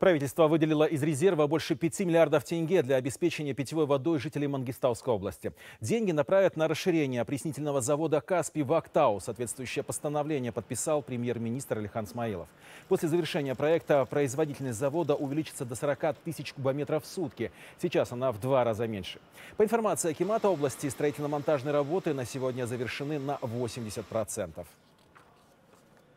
Правительство выделило из резерва больше 5 миллиардов тенге для обеспечения питьевой водой жителей Мангистауской области. Деньги направят на расширение опреснительного завода Каспи в Актау. Соответствующее постановление подписал премьер-министр Алихан Смаилов. После завершения проекта производительность завода увеличится до 40 тысяч кубометров в сутки. Сейчас она в два раза меньше. По информации Акимата области, строительно-монтажные работы на сегодня завершены на 80%.